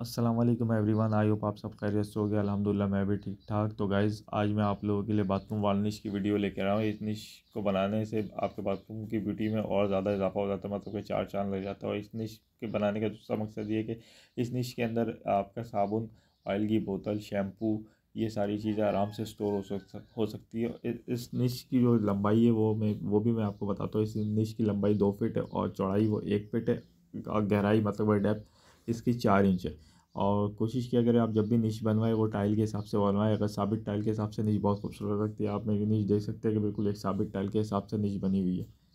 Aslam everyone I hope आप सब खैरियत से हो गया अल्हम्दुलिल्लाह मैं भी ठीक ठाक तो गाइज़ आज मैं आप लोगों के लिए बाथरूम वार्निश की वीडियो लेकर आया हूँ इस निश को बनाने से आपके बाथरूम की ब्यूटी में और ज़्यादा इजाफा हो जाता है मतलब कि चार चांद लग जाता है और इस निश के बनाने का दूसरा मकसद ये कि इस निश के अंदर आपका साबुन ऑयल की बोतल शैम्पू ये सारी चीज़ें आराम से स्टोर हो सक हो सकती है इस निश की जो लंबाई है वो मैं वो भी मैं आपको बताता हूँ इस निश की लंबाई दो फिट है और चौड़ाई वो एक फिट है गहराई मतलब डेप्थ इसकी चार इंच है और कोशिश किया करें आप जब भी निश बनवाएं वो टाइल के हिसाब से बनवाएं अगर साबित टाइल के हिसाब से निश बहुत खूबसूरत लगती है आप मेरी निश देख सकते हैं कि बिल्कुल एक साबित टाइल के हिसाब से निश बनी हुई है